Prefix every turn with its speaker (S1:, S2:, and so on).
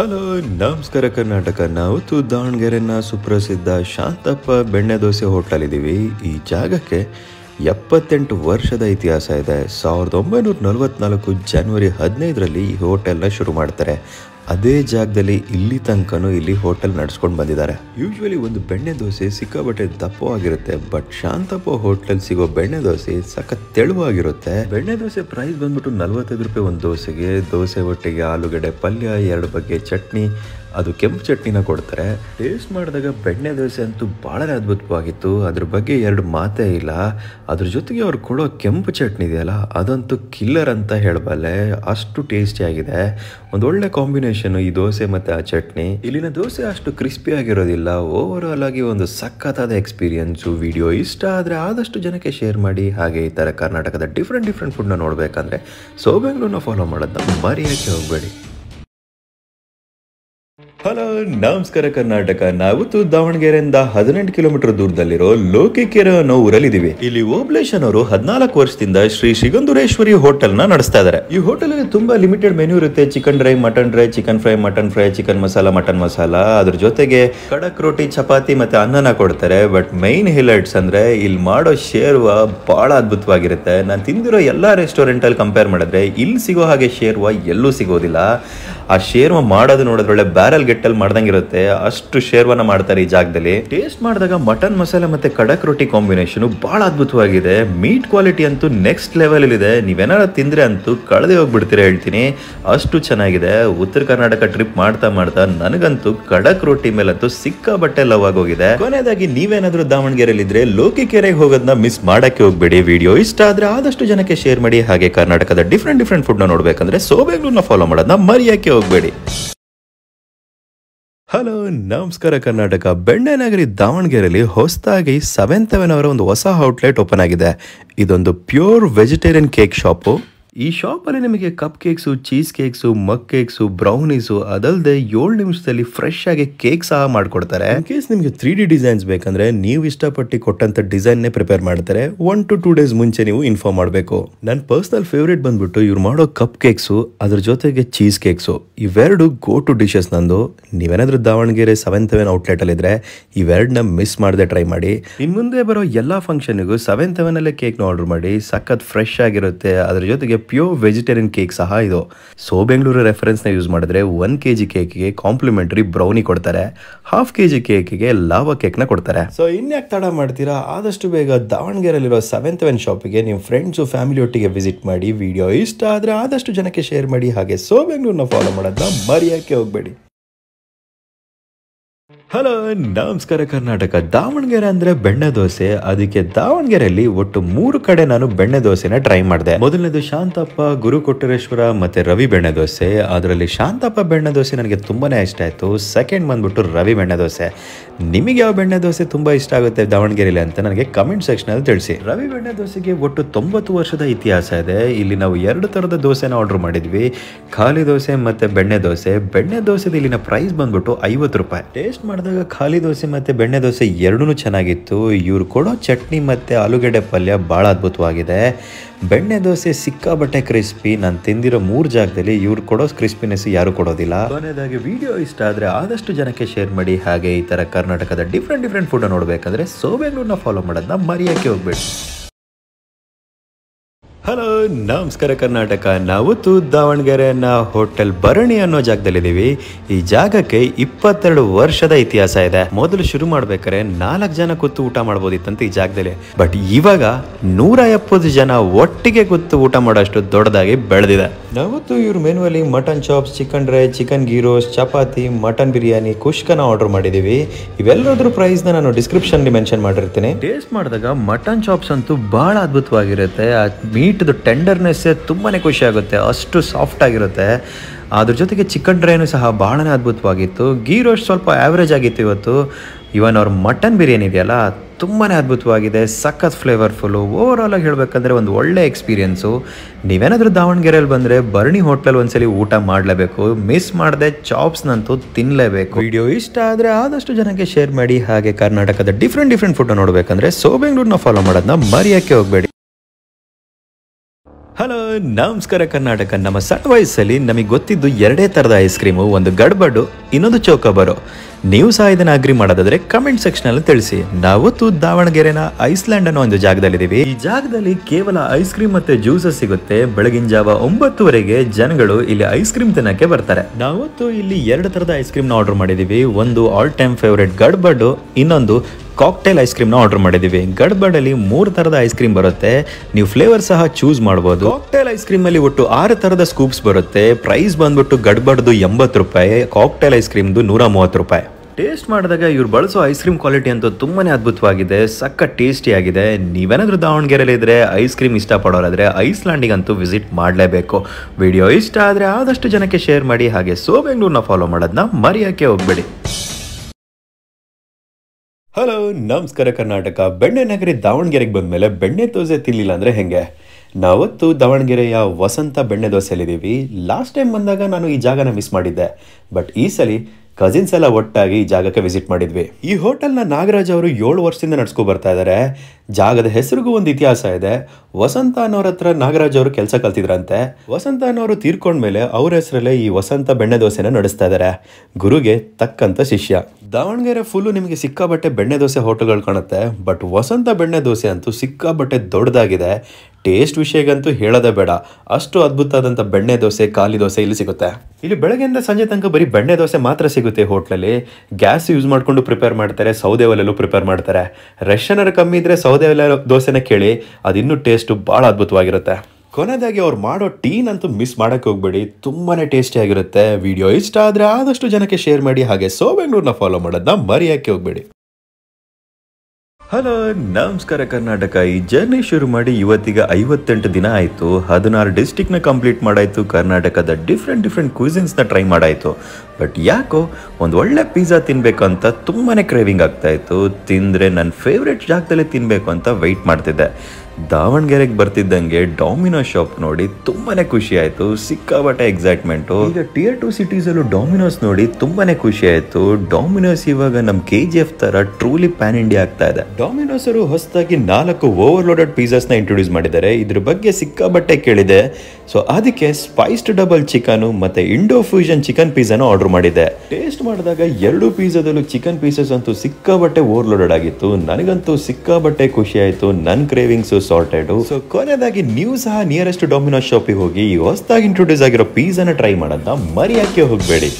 S1: hello ನಮಸ್ಕಾರ ಕರ್ನಾಟಕ ನಾವು ತು ದಾವಣಗೆರೆನ ಸುಪ್ರಸಿದ್ಧ ಶಾಂತಪ್ಪ ಬೆಣ್ಣೆ ದೋಸೆ ಹೋಟೆಲ್ ಇದ್ದೀವಿ ಈ ಜಾಗಕ್ಕೆ ಎಪ್ಪತ್ತೆಂಟು ವರ್ಷದ ಇತಿಹಾಸ ಇದೆ ಸಾವಿರದ ಒಂಬೈನೂರ ನಲವತ್ನಾಲ್ಕು ಜನವರಿ ಹದಿನೈದರಲ್ಲಿ ಈ ಹೋಟೆಲ್ನ ಶುರು ಮಾಡ್ತಾರೆ ಅದೇ ಜಾಗದಲ್ಲಿ ಇಲ್ಲಿ ತನಕನೂ ಇಲ್ಲಿ ಹೋಟೆಲ್ ನಡೆಸ್ಕೊಂಡು ಬಂದಿದ್ದಾರೆ ಯೂಶ್ವಲಿ ಒಂದು ಬೆಣ್ಣೆ ದೋಸೆ ಸಿಕ್ಕಾಬಟ್ಟೆ ದಪ್ಪವಾಗಿರುತ್ತೆ ಬಟ್ ಶಾಂತಪ್ಪ ಹೋಟೆಲ್ ಸಿಗೋ ಬೆಣ್ಣೆ ದೋಸೆ ಸಖತ್ ತೆಳುವಾಗಿರುತ್ತೆ ಬೆಣ್ಣೆ ದೋಸೆ ಪ್ರೈಸ್ ಬಂದ್ಬಿಟ್ಟು ನಲವತ್ತೈದು ರೂಪಾಯಿ ಒಂದು ದೋಸೆಗೆ ದೋಸೆ ಒಟ್ಟಿಗೆ ಆಲೂಗಡ್ಡೆ ಪಲ್ಯ ಎರಡು ಬಗ್ಗೆ ಚಟ್ನಿ ಅದು ಕೆಂಪು ಚಟ್ನಿನ ಕೊಡ್ತಾರೆ ಟೇಸ್ಟ್ ಮಾಡಿದಾಗ ಬೆಣ್ಣೆ ದೋಸೆ ಅಂತೂ ಭಾಳ ಅದ್ಭುತವಾಗಿತ್ತು ಅದ್ರ ಬಗ್ಗೆ ಎರಡು ಮಾತೇ ಇಲ್ಲ ಅದ್ರ ಜೊತೆಗೆ ಅವ್ರು ಕೊಡೋ ಕೆಂಪು ಚಟ್ನಿ ಇದೆಯಲ್ಲ ಅದಂತೂ ಕಿಲ್ಲರ್ ಅಂತ ಹೇಳಬಲ್ಲೆ ಅಷ್ಟು ಟೇಸ್ಟಿಯಾಗಿದೆ ಒಂದು ಒಳ್ಳೆ ಕಾಂಬಿನೇಷನ್ ಈ ದೋಸೆ ಮತ್ತು ಆ ಚಟ್ನಿ ಇಲ್ಲಿನ ದೋಸೆ ಅಷ್ಟು ಕ್ರಿಸ್ಪಿ ಆಗಿರೋದಿಲ್ಲ ಓವರ್ ಆಲ್ ಆಗಿ ಒಂದು ಸಖತ್ತಾದ ಎಕ್ಸ್ಪೀರಿಯನ್ಸು ವಿಡಿಯೋ ಇಷ್ಟ ಆದರೆ ಆದಷ್ಟು ಜನಕ್ಕೆ ಶೇರ್ ಮಾಡಿ ಹಾಗೆ ಈ ಥರ ಕರ್ನಾಟಕದ ಡಿಫ್ರೆಂಟ್ ಡಿಫ್ರೆಂಟ್ ಫುಡ್ನ ನೋಡಬೇಕಂದ್ರೆ ಸೌಬೆಂಗ್ಲೂರ್ನ ಫಾಲೋ ಮಾಡೋದನ್ನ ಮರೆಯೋಕ್ಕೆ ಹೋಗಬೇಡಿ ಹಲೋ ನಮಸ್ಕಾರ ಕರ್ನಾಟಕ ನಾವಿತ್ತು ದಾವಣಗೆರೆಯಿಂದ ಹದಿನೆಂಟು ಕಿಲೋಮೀಟರ್ ದೂರದಲ್ಲಿರೋ ಲೋಕಿಕೆರೆ ಅನ್ನೋ ಊರಲ್ಲಿದ್ದೀವಿ ಇಲ್ಲಿ ಓಬ್ಲೇಶನ್ ಅವರು ಹದಿನಾಲ್ಕು ವರ್ಷದಿಂದ ಶ್ರೀ ಸಿಗಂಧುರೇಶ್ವರಿ ಹೋಟೆಲ್ ನ ನಡೆಸ್ತಾ ಇದಾರೆ ಈ ಹೋಟೆಲ್ ಅಲ್ಲಿ ತುಂಬಾ ಲಿಮಿಟೆಡ್ ಮೆನು ಇರುತ್ತೆ chicken dry mutton dry chicken fry mutton fry chicken masala mutton masala ಅದ್ರ ಜೊತೆಗೆ ಕಡಕ್ ರೋಟಿ ಚಪಾತಿ ಮತ್ತೆ ಅನ್ನನ ಕೊಡ್ತಾರೆ ಬಟ್ ಮೈನ್ ಹಿಲೈಟ್ಸ್ ಅಂದ್ರೆ ಇಲ್ಲಿ ಮಾಡೋ ಶೇರ್ವ ಬಹಳ ಅದ್ಭುತವಾಗಿರುತ್ತೆ ನಾನು ತಿಂದಿರೋ ಎಲ್ಲಾ ರೆಸ್ಟೋರೆಂಟ್ ಅಲ್ಲಿ ಕಂಪೇರ್ ಮಾಡಿದ್ರೆ ಇಲ್ಲಿ ಸಿಗೋ ಹಾಗೆ ಶೇರ್ವ ಎಲ್ಲೂ ಸಿಗೋದಿಲ್ಲ ಆ ಶೇರ್ವ ಮಾಡೋದು ನೋಡೋದ್ರೊಳ್ಳೆ ಬ್ಯಾರಲ್ ಗೆಟ್ಟಲ್ಲಿ ಮಾಡ್ದಂಗಿರುತ್ತೆ ಅಷ್ಟು ಶೇರ್ವನ್ನ ಮಾಡ್ತಾರೆ ಈ ಜಾಗದಲ್ಲಿ ಟೇಸ್ಟ್ ಮಾಡಿದಾಗ ಮಟನ್ ಮಸಾಲೆ ಮತ್ತೆ ಕಡಕ್ ರೊಟ್ಟಿ ಕಾಂಬಿನೇಷನ್ ಬಹಳ ಅದ್ಭುತವಾಗಿದೆ ಮೀಟ್ ಕ್ವಾಲಿಟಿ ಅಂತೂ ನೆಕ್ಸ್ಟ್ ಲೆವೆಲ್ ಇದೆ ನೀವೇನಾರ ತಿಂದ್ರೆ ಅಂತೂ ಕಳೆದೇ ಹೋಗ್ಬಿಡ್ತೀರಾ ಹೇಳ್ತೀನಿ ಅಷ್ಟು ಚೆನ್ನಾಗಿದೆ ಉತ್ತರ ಕರ್ನಾಟಕ ಟ್ರಿಪ್ ಮಾಡ್ತಾ ಮಾಡ್ತಾ ನನಗಂತೂ ಕಡಕ್ ರೊಟ್ಟಿ ಮೇಲಂತೂ ಸಿಕ್ಕ ಬಟ್ಟೆ ಲವ್ ಆಗೋಗಿದೆ ಕೊನೆಯದಾಗಿ ನೀವೇನಾದ್ರೂ ದಾವಣಗೆರೆಯಲ್ಲಿ ಇದ್ರೆ ಕೆರೆಗೆ ಹೋಗೋದನ್ನ ಮಿಸ್ ಮಾಡಕ್ಕೆ ಹೋಗ್ಬೇಡಿ ವಿಡಿಯೋ ಇಷ್ಟ ಆದ್ರೆ ಆದಷ್ಟು ಜನಕ್ಕೆ ಶೇರ್ ಮಾಡಿ ಹಾಗೆ ಕರ್ನಾಟಕದ ಡಿಫ್ರೆಂಟ್ ಡಿಫ್ರೆಂಟ್ ಫುಡ್ ನೋಡ್ಬೇಕಂದ್ರೆ ಸೋಬೆಗಳನ್ನ ಫಾಲೋ ಮಾಡೋದನ್ನ ಮರೆಯಕ್ಕೆ ಹೋಗ್ಬೇಡಿ ಹಲೋ ನಮಸ್ಕಾರ ಕರ್ನಾಟಕ ನಗರಿ ದಾವಣಗೆರೆಯಲ್ಲಿ ಹೊಸದಾಗಿ ಸೆವೆನ್ ಅವರ ಒಂದು ಹೊಸ ಔಟ್ಲೆಟ್ ಓಪನ್ ಆಗಿದೆ ಇದೊಂದು ಪ್ಯೂರ್ ವೆಜಿಟೇರಿಯನ್ ಕೇಕ್ ಶಾಪು ಈ ಶಾಪಲ್ಲಿ ನಿಮಗೆ cup cakes cheese cakes mug cakes brownies ಅದಲ್ಲದೆ ಏಳು ನಿಮಿಷದಲ್ಲಿ ಫ್ರೆಶ್ ಆಗಿ ಕೇಕ್ ಸಹ ಮಾಡಿಕೊಡ್ತಾರೆ ಇನ್ ಕೇಸ್ ನಿಮಗೆ ತ್ರೀ ಡಿ ಡಿಸೈನ್ಸ್ ಬೇಕಂದ್ರೆ ನೀವು ಇಷ್ಟಪಟ್ಟು ಕೊಟ್ಟಂತ ಡಿಸೈನ್ನೇ ಪ್ರಿಪೇರ್ ಮಾಡ್ತಾರೆ ಒನ್ ಟು ಟೂ ಡೇಸ್ ಮುಂಚೆ ನೀವು ಇನ್ಫಾರ್ಮ್ ಮಾಡಬೇಕು ನನ್ನ ಪರ್ಸನಲ್ ಫೇವ್ರೇಟ್ ಬಂದ್ಬಿಟ್ಟು ಇವ್ರು ಮಾಡೋ ಕಪ್ ಕೇಕ್ಸು ಅದ್ರ ಜೊತೆಗೆ ಚೀಸ್ ಕೇಕ್ಸು ಇವೆರಡು ಗೋ ಟು ಡಿಶಸ್ ನಂದು ನೀವೇನಾದರೂ ದಾವಣಗೆರೆ ಸೆವೆನ್ ಸೆವೆನ್ ಔಟ್ಲೆಟ್ ಅಲ್ಲಿ ಇದ್ರೆ ಇವೆರಡನ್ನ ಮಿಸ್ ಮಾಡದೆ ಟ್ರೈ ಮಾಡಿ ಇನ್ ಮುಂದೆ ಬರೋ ಎಲ್ಲಾ ಫಂಕ್ಷನ್ಗೂ ಸೆವೆನ್ ಸೆವೆನ್ ಅಲ್ಲೇ ಕೇಕ್ನ ಆರ್ಡರ್ ಮಾಡಿ ಸಖತ್ ಫ್ರೆಶ್ ಆಗಿರುತ್ತೆ ಅದ್ರ ಜೊತೆಗೆ ಪ್ಯೂರ್ ವೆಜಿಟೇರಿಯನ್ ಕೇಕ್ ಸಹ ಇದು ಸೊ ಬೆಂಗಳೂರು ರೆಫರೆನ್ಸ್ನ ಯೂಸ್ ಮಾಡಿದ್ರೆ ಒನ್ ಕೆ ಜಿ ಕೇಕ್ಗೆ ಕಾಂಪ್ಲಿಮೆಂಟರಿ ಬ್ರೌನಿ ಕೊಡ್ತಾರೆ ಹಾಫ್ ಕೆ ಜಿ ಕೇಕ್ಗೆ ಲಾವಾ ಕೇಕ್ನ ಕೊಡ್ತಾರೆ ಸೊ ಇನ್ಯಾಕೆ ತಡ ಮಾಡ್ತೀರಾ ಆದಷ್ಟು ಬೇಗ ದಾವಣಗೆರೆಯಲ್ಲಿರೋ ಸೆವೆಂತ್ ಒನ್ ಶಾಪಿಗೆ ನಿಮ್ಮ ಫ್ರೆಂಡ್ಸ್ ಫ್ಯಾಮಿಲಿ ಒಟ್ಟಿಗೆ ವಿಸಿಟ್ ಮಾಡಿ ವಿಡಿಯೋ ಇಷ್ಟ ಆದರೆ ಆದಷ್ಟು ಜನಕ್ಕೆ ಶೇರ್ ಮಾಡಿ ಹಾಗೆ ಸೊ ಬೆಂಗಳೂರನ್ನ ಫಾಲೋ ಮಾಡೋದನ್ನ ಮರೆಯೋಕ್ಕೆ ಹೋಗಬೇಡಿ ಹಲೋ ನಮಸ್ಕಾರ ಕರ್ನಾಟಕ ದಾವಣಗೆರೆ ಅಂದ್ರೆ ಬೆಣ್ಣೆ ದೋಸೆ ಅದಕ್ಕೆ ದಾವಣಗೆರೆಯಲ್ಲಿ ಒಟ್ಟು ಮೂರು ಕಡೆ ನಾನು ಬೆಣ್ಣೆ ದೋಸೆನ ಟ್ರೈ ಮಾಡಿದೆ ಮೊದಲನೇದು ಶಾಂತಪ್ಪ ಗುರು ಕೊಟ್ಟರೇಶ್ವರ ಮತ್ತೆ ರವಿ ಬೆಣ್ಣೆ ದೋಸೆ ಅದರಲ್ಲಿ ಶಾಂತಪ್ಪ ಬೆಣ್ಣೆ ದೋಸೆ ನನಗೆ ತುಂಬಾನೇ ಇಷ್ಟ ಆಯಿತು ಸೆಕೆಂಡ್ ಬಂದ್ಬಿಟ್ಟು ರವಿ ಬೆಣ್ಣೆ ದೋಸೆ ನಿಮಗೆ ಯಾವ ಬೆಣ್ಣೆ ದೋಸೆ ತುಂಬಾ ಇಷ್ಟ ಆಗುತ್ತೆ ದಾವಣಗೆರೆಯಲ್ಲಿ ಅಂತ ನನಗೆ ಕಮೆಂಟ್ ಸೆಕ್ಷನ್ ಅಲ್ಲಿ ತಿಳಿಸಿ ರವಿ ಬೆಣ್ಣೆ ದೋಸೆಗೆ ಒಟ್ಟು ತೊಂಬತ್ತು ವರ್ಷದ ಇತಿಹಾಸ ಇದೆ ಇಲ್ಲಿ ನಾವು ಎರಡು ತರದ ದೋಸೆನ ಆರ್ಡರ್ ಮಾಡಿದ್ವಿ ಖಾಲಿ ದೋಸೆ ಮತ್ತೆ ಬೆಣ್ಣೆ ದೋಸೆ ಬೆಣ್ಣೆ ದೋಸೆದ ಇಲ್ಲಿನ ಪ್ರೈಸ್ ಬಂದ್ಬಿಟ್ಟು ಐವತ್ತು ರೂಪಾಯಿ ಟೇಸ್ಟ್ ಮಾಡಿ ಮಾಡಿದಾಗ ಖಾಲಿ ದೋಸೆ ಮತ್ತು ಬೆಣ್ಣೆ ದೋಸೆ ಎರಡೂ ಚೆನ್ನಾಗಿತ್ತು ಇವರು ಕೊಡೋ ಚಟ್ನಿ ಮತ್ತು ಆಲೂಗಡ್ಡೆ ಪಲ್ಯ ಭಾಳ ಅದ್ಭುತವಾಗಿದೆ ಬೆಣ್ಣೆ ದೋಸೆ ಸಿಕ್ಕಾಬಟ್ಟೆ ಕ್ರಿಸ್ಪಿ ನಾನು ತಿಂದಿರೋ ಮೂರು ಜಾಗದಲ್ಲಿ ಇವ್ರು ಕೊಡೋ ಕ್ರಿಸ್ಪಿನೆಸ್ ಯಾರು ಕೊಡೋದಿಲ್ಲ ಕೊನೆಯದಾಗಿ ವಿಡಿಯೋ ಇಷ್ಟ ಆದರೆ ಆದಷ್ಟು ಜನಕ್ಕೆ ಶೇರ್ ಮಾಡಿ ಹಾಗೆ ಈ ಥರ ಕರ್ನಾಟಕದ ಡಿಫ್ರೆಂಟ್ ಡಿಫ್ರೆಂಟ್ ಫುಡ್ ನೋಡಬೇಕಂದ್ರೆ ಸೋ ಬೆಂಗಳೂರನ್ನ ಫಾಲೋ ಮಾಡೋದನ್ನ ಮರೆಯೋಕ್ಕೆ ಹೋಗ್ಬೇಡಿ ಹಲೋ ನಮಸ್ಕಾರ ಕರ್ನಾಟಕ ನಾವತ್ತು ಅನ್ನೋ ಹೋಟೆಲ್ ಭರಣಿ ಅನ್ನೋ ಜಾಗದಲ್ಲಿದ್ದೀವಿ ಈ ಜಾಗಕ್ಕೆ ಇಪ್ಪತ್ತೆರಡು ವರ್ಷದ ಇತಿಹಾಸ ಇದೆ ಮೊದಲು ಶುರು ಮಾಡ್ಬೇಕಾರೆ ನಾಲ್ಕು ಜನ ಕೂತು ಊಟ ಮಾಡ್ಬೋದಿತ್ತಂತ ಈ ಜಾಗದಲ್ಲಿ ಬಟ್ ಇವಾಗ ನೂರ ಎಪ್ಪತ್ತು ಜನ ಒಟ್ಟಿಗೆ ಕೂತು ಊಟ ಮಾಡೋಷ್ಟು ದೊಡ್ಡದಾಗಿ ಬೆಳೆದಿದೆ ನಾವತ್ತು ಇವ್ರ ಮೆನುವಲ್ಲಿ mutton chops chicken dry chicken ghee roast chapati mutton biryani ಕುಷ್ಕನ ಆರ್ಡರ್ ಮಾಡಿದ್ದೀವಿ ಇವೆಲ್ಲದ್ರ ಪ್ರೈಸ್ನ ನಾನು ಡಿಸ್ಕ್ರಿಪ್ಷನ್ ಮೆನ್ಷನ್ ಮಾಡಿರ್ತೀನಿ ಟೇಸ್ಟ್ ಮಾಡಿದಾಗ ಮಟನ್ ಚಾಪ್ಸ್ ಅಂತೂ ಭಾಳ ಅದ್ಭುತವಾಗಿರುತ್ತೆ ಆ ಮೀಟ್ದು ಟೆಂಡರ್ನೆಸ್ ತುಂಬಾ ಖುಷಿ ಆಗುತ್ತೆ ಅಷ್ಟು ಸಾಫ್ಟ್ ಆಗಿರುತ್ತೆ ಅದ್ರ ಜೊತೆಗೆ ಚಿಕನ್ ಡ್ರೈನು ಸಹ ಭಾಳನೇ ಅದ್ಭುತವಾಗಿತ್ತು ಗೀ ರೋಸ್ಟ್ ಸ್ವಲ್ಪ ಆ್ಯಾವ್ರೇಜ್ ಆಗಿತ್ತು ಇವತ್ತು ಇವನ್ ಅವ್ರ ಮಟನ್ ಬಿರಿಯಾನಿ ಇದೆಯಲ್ಲ ತುಂಬಾ ಅದ್ಭುತವಾಗಿದೆ ಸಖತ್ ಫ್ಲೇವರ್ಫುಲ್ಲು ಓವರ್ ಆಗಿ ಹೇಳಬೇಕಂದ್ರೆ ಒಂದು ಒಳ್ಳೆ ಎಕ್ಸ್ಪೀರಿಯೆನ್ಸು ನೀವೇನಾದರೂ ದಾವಣಗೆರೆಯಲ್ಲಿ ಬಂದರೆ ಭರಣಿ ಹೋಟ್ಲಲ್ಲಿ ಒಂದ್ಸಲಿ ಊಟ ಮಾಡಲೇಬೇಕು ಮಿಸ್ ಮಾಡದೆ ಚಾಪ್ಸ್ನಂತೂ ತಿನ್ನಲೇಬೇಕು ವಿಡಿಯೋ ಇಷ್ಟ ಆದರೆ ಆದಷ್ಟು ಜನಕ್ಕೆ ಶೇರ್ ಮಾಡಿ ಹಾಗೆ ಕರ್ನಾಟಕದ ಡಿಫ್ರೆಂಟ್ ಡಿಫ್ರೆಂಟ್ ಫುಡ್ ನೋಡಬೇಕಂದ್ರೆ ಸೊ ಬೆಂಗಳೂರನ್ನ ಫಾಲೋ ಮಾಡೋದನ್ನ ಮರೆಯೋಕ್ಕೆ ಹೋಗಬೇಡಿ ಹಲೋ ನಮಸ್ಕಾರ ಕರ್ನಾಟಕ ನಮ್ಮ ಸಣ್ಣ ವಯಸ್ಸಲ್ಲಿ ನಮಗೆ ಗೊತ್ತಿದ್ದು ಎರಡೇ ಥರದ ಐಸ್ ಕ್ರೀಮು ಒಂದು ಗಡ್ಬಡ್ಡು ಇನ್ನೊಂದು ಚೌಕಬರು ನೀವು ಸಹ ಇದನ್ನ ಅಗ್ರಿ ಮಾಡೋದಾದ್ರೆ ಕಮೆಂಟ್ ಸೆಕ್ಷನ್ ಅಲ್ಲಿ ತಿಳಿಸಿ ನಾವತ್ತು ದಾವಣಗೆರೆನ ಐಸ್ಲ್ಯಾಂಡ್ ಅನ್ನೋ ಒಂದು ಜಾಗದಲ್ಲಿದ್ದೀವಿ ಈ ಜಾಗದಲ್ಲಿ ಕೇವಲ ಐಸ್ ಕ್ರೀಮ್ ಮತ್ತೆ ಜ್ಯೂಸಸ್ ಸಿಗುತ್ತೆ ಬೆಳಗಿನ ಜಾವ ಒಂಬತ್ತುವರೆಗೆ ಜನಗಳು ಇಲ್ಲಿ ಐಸ್ ಕ್ರೀಮ್ ತಿನ್ನಕ್ಕೆ ಬರ್ತಾರೆ ನಾವತ್ತು ಇಲ್ಲಿ ಎರಡು ತರದ ಐಸ್ ಕ್ರೀಮ್ ನ ಆರ್ಡರ್ ಮಾಡಿದೀವಿ ಒಂದು ಆಲ್ ಟೈಮ್ ಫೇವ್ರೇಟ್ ಗಡ್ಬಡ್ ಇನ್ನೊಂದು ಕಾಕ್ಟೇಲ್ ಐಸ್ ಕ್ರೀಮ್ನ ಆರ್ಡರ್ ಮಾಡಿದ್ದೀವಿ ಗಡ್ಬಡಲ್ಲಿ ಮೂರು ಥರದ ಐಸ್ ಕ್ರೀಮ್ ಬರುತ್ತೆ ನೀವು ಫ್ಲೇವರ್ ಸಹ ಚೂಸ್ ಮಾಡ್ಬೋದು ಕಾಕ್ಟೇಲ್ ಐಸ್ ಕ್ರೀಮಲ್ಲಿ ಒಟ್ಟು ಆರು ಥರದ ಸ್ಕೂಪ್ಸ್ ಬರುತ್ತೆ ಪ್ರೈಸ್ ಬಂದ್ಬಿಟ್ಟು ಗಡ್ಬಡ್ದು ಎಂಬತ್ತು ರೂಪಾಯಿ ಕಾಕ್ಟೇಲ್ ಐಸ್ ಕ್ರೀಮ್ದು ನೂರ ಮೂವತ್ತು ರೂಪಾಯಿ ಟೇಸ್ಟ್ ಮಾಡಿದಾಗ ಇವ್ರು ಬಳಸೋ ಐಸ್ ಕ್ರೀಮ್ ಕ್ವಾಲಿಟಿ ಅಂತೂ ತುಂಬಾನೇ ಅದ್ಭುತವಾಗಿದೆ ಸಕ್ಕ ಟೇಸ್ಟಿ ಆಗಿದೆ ನೀವೇನಾದರೂ ದಾವಣಗೆರೆಯಲ್ಲಿ ಇದ್ರೆ ಐಸ್ ಕ್ರೀಮ್ ಇಷ್ಟಪಡೋರಾದರೆ ಐಸ್ಲ್ಯಾಂಡಿಗಂತೂ ವಿಸಿಟ್ ಮಾಡಲೇಬೇಕು ವಿಡಿಯೋ ಇಷ್ಟ ಆದರೆ ಆದಷ್ಟು ಜನಕ್ಕೆ ಶೇರ್ ಮಾಡಿ ಹಾಗೆ ಸೋ ಬೆಂಗಳೂರನ್ನ ಫಾಲೋ ಮಾಡೋದನ್ನ ಮರೆಯೋಕ್ಕೆ ಹೋಗ್ಬೇಡಿ ಹಲೋ ನಮಸ್ಕಾರ ಕರ್ನಾಟಕ ಬೆಣ್ಣೆ ನಗರಿ ದಾವಣಗೆರೆಗೆ ಬಂದ ಮೇಲೆ ಬೆಣ್ಣೆ ದೋಸೆ ತಿನ್ನಲಿಲ್ಲ ಅಂದರೆ ಹೆಂಗೆ ನಾವತ್ತು ದಾವಣಗೆರೆಯ ವಸಂತ ಬೆಣ್ಣೆ ದೋಸೆಯಲ್ಲಿದ್ದೀವಿ ಲಾಸ್ಟ್ ಟೈಮ್ ಬಂದಾಗ ನಾನು ಈ ಜಾಗನ ಮಿಸ್ ಮಾಡಿದ್ದೆ ಬಟ್ ಈ ಸಲ ಕಸಿನ್ಸ್ ಎಲ್ಲ ಒಟ್ಟಾಗಿ ಈ ಜಾಗಕ್ಕೆ ವಿಸಿಟ್ ಮಾಡಿದ್ವಿ ಈ ಹೋಟೆಲ್ನ ನಾಗರಾಜ್ ಅವರು ಏಳು ವರ್ಷದಿಂದ ನಡ್ಸ್ಕೊ ಬರ್ತಾ ಇದ್ದಾರೆ ಜಾಗದ ಹೆಸರಿಗೂ ಒಂದು ಇತಿಹಾಸ ಇದೆ ವಸಂತ ಅನ್ನೋರ ಹತ್ರ ನಾಗರಾಜ್ ಅವರು ಕೆಲಸ ಕಲ್ತಿದ್ರಂತೆ ವಸಂತ ಅನ್ನೋರು ತೀರ್ಕೊಂಡ್ಮೇಲೆ ಅವ್ರ ಹೆಸರಲ್ಲೇ ಈ ವಸಂತ ಬೆಣ್ಣೆ ದೋಸೆನ ನಡೆಸ್ತಾ ಇದ್ದಾರೆ ಗುರುಗೆ ತಕ್ಕಂತ ಶಿಷ್ಯ ದಾವಣಗೆರೆ ಫುಲ್ಲು ನಿಮಗೆ ಸಿಕ್ಕಾಬಟ್ಟೆ ಬೆಣ್ಣೆ ದೋಸೆ ಹೋಟೆಲ್ಗಳು ಕಾಣುತ್ತೆ ಬಟ್ ವಸಂತ ಬೆಣ್ಣೆ ದೋಸೆ ಅಂತೂ ಸಿಕ್ಕಾಬಟ್ಟೆ ದೊಡ್ಡದಾಗಿದೆ ಟೇಸ್ಟ್ ವಿಷಯಗಂತೂ ಹೇಳೋದೇ ಬೇಡ ಅಷ್ಟು ಅದ್ಭುತ ಆದಂಥ ಬೆಣ್ಣೆ ದೋಸೆ ಖಾಲಿ ದೋಸೆ ಇಲ್ಲಿ ಸಿಗುತ್ತೆ ಇಲ್ಲಿ ಬೆಳಗ್ಗೆಯಿಂದ ಸಂಜೆ ತನಕ ಬರೀ ಬೆಣ್ಣೆ ದೋಸೆ ಮಾತ್ರ ಸಿಗುತ್ತೆ ಹೋಟ್ಲಲ್ಲಿ ಗ್ಯಾಸ್ ಯೂಸ್ ಮಾಡಿಕೊಂಡು ಪ್ರಿಪೇರ್ ಮಾಡ್ತಾರೆ ಸೌದೆ ಒಲೆಯಲ್ಲೂ ಪ್ರಿಪೇರ್ ಮಾಡ್ತಾರೆ ರಶ್ ಕಮ್ಮಿ ಇದ್ದರೆ ಸೌದೆ ಒಲೆ ದೋಸೆನ ಕೇಳಿ ಅದಿನ್ನೂ ಟೇಸ್ಟು ಭಾಳ ಅದ್ಭುತವಾಗಿರುತ್ತೆ ಕೊನೆಯದಾಗಿ ಅವ್ರು ಮಾಡೋ ಟೀನಂತೂ ಮಿಸ್ ಮಾಡೋಕ್ಕೆ ಹೋಗಬೇಡಿ ತುಂಬಾ ಟೇಸ್ಟಿಯಾಗಿರುತ್ತೆ ವಿಡಿಯೋ ಇಷ್ಟ ಆದರೆ ಆದಷ್ಟು ಜನಕ್ಕೆ ಶೇರ್ ಮಾಡಿ ಹಾಗೆ ಸೋ ಬೆಂಗಳೂರನ್ನ ಫಾಲೋ ಮಾಡೋದನ್ನ ಮರೆಯೋಕ್ಕೆ ಹೋಗಬೇಡಿ ಹಲೋ ನಮಸ್ಕಾರ ಕರ್ನಾಟಕ ಈ ಜರ್ನಿ ಶುರು ಮಾಡಿ ಇವತ್ತಿಗೆ ಐವತ್ತೆಂಟು ದಿನ ಆಯಿತು ಹದಿನಾರು ಡಿಸ್ಟಿಕ್ನ ಕಂಪ್ಲೀಟ್ ಮಾಡಾಯಿತು ಕರ್ನಾಟಕದ ಡಿಫ್ರೆಂಟ್ ಡಿಫ್ರೆಂಟ್ ಕ್ವಿಸಿನ್ಸ್ನ ಟ್ರೈ ಮಾಡಾಯಿತು ಬಟ್ ಯಾಕೋ ಒಂದು ಒಳ್ಳೆ ಪಿಜ್ಜಾ ತಿನ್ನಬೇಕು ಅಂತ ತುಂಬಾ ಕ್ರೇವಿಂಗ್ ಇತ್ತು ತಿಂದರೆ ನನ್ನ ಫೇವ್ರೆಟ್ ಜಾಗದಲ್ಲಿ ತಿನ್ನಬೇಕು ಅಂತ ವೆಯ್ಟ್ ಮಾಡ್ತಿದ್ದೆ ದಾವಣಗೆರೆಗೆ ಬರ್ತಿದ್ದಂಗೆ ಡಾಮಿನೋ ಶಾಪ್ ನೋಡಿ ತುಂಬಾ ಖುಷಿ ಆಯಿತು ಸಿಕ್ಕಾಬಟ್ಟೆ ಎಕ್ಸೈಟ್ಮೆಂಟು ಈಗ ಟಿಯರ್ ಟು ಸಿಟೀಸಲ್ಲೂ ಡಾಮಿನೋಸ್ ನೋಡಿ ತುಂಬಾ ಖುಷಿ ಆಯಿತು ಡಾಮಿನೋಸ್ ಇವಾಗ ನಮ್ಮ ಕೆ ಜಿ ಎಫ್ ಥರ ಟ್ರೂಲಿ ಪ್ಯಾನ್ ಇಂಡಿಯಾ ಆಗ್ತಾ ಇದೆ ಡಾಮಿನೋಸ್ ಅವರು ಹೊಸದಾಗಿ ನಾಲ್ಕು ಓವರ್ಲೋಡೆಡ್ ನ ಇಂಟ್ರೊಡ್ಯೂಸ್ ಮಾಡಿದ್ದಾರೆ ಇದ್ರ ಬಗ್ಗೆ ಸಿಕ್ಕಾಬಟ್ಟೆ ಕೇಳಿದೆ ಸೊ ಅದಕ್ಕೆ ಸ್ಪೈಸ್ಡ್ ಡಬಲ್ ಚಿಕನು ಮತ್ತು ಇಂಡೋ ಫ್ಯೂಷನ್ ಚಿಕನ್ ಪಿಜ್ಜಾನು ಆರ್ಡರ್ ಮಾಡಿದೆ ಮಾಡಿದ್ದೆ ಟೇಸ್ಟ್ ಮಾಡಿದಾಗ ಎರಡು ಪಿಜ್ಜಾದಲ್ಲೂ ಚಿಕನ್ ಪೀಸಸ್ ಅಂತೂ ಸಿಕ್ಕಾಬಟ್ಟೆ ಓವರ್ಲೋಡೆಡ್ ಆಗಿತ್ತು ನನಗಂತೂ ಸಿಕ್ಕಾಬಟ್ಟೆ ಖುಷಿ ಆಯಿತು ನನ್ನ ಕ್ರೇವಿಂಗ್ಸ್ ಸಾರ್ಟೆಡ್ ಸೊ ಕೊನೆಯದಾಗಿ ನೀವು ಸಹ ನಿಯರೆಸ್ಟ್ ಡೊಮಿನೋಸ್ ಶಾಪಿಗೆ ಹೋಗಿ ಹೊಸದಾಗಿ ಇಂಟ್ರೊಡ್ಯೂಸ್ ಆಗಿರೋ ಪಿಜ್ಜಾನ ಟ್ರೈ ಮಾಡೋದ ಮರಿಯಾಕೆ ಹೋಗಬೇಡಿ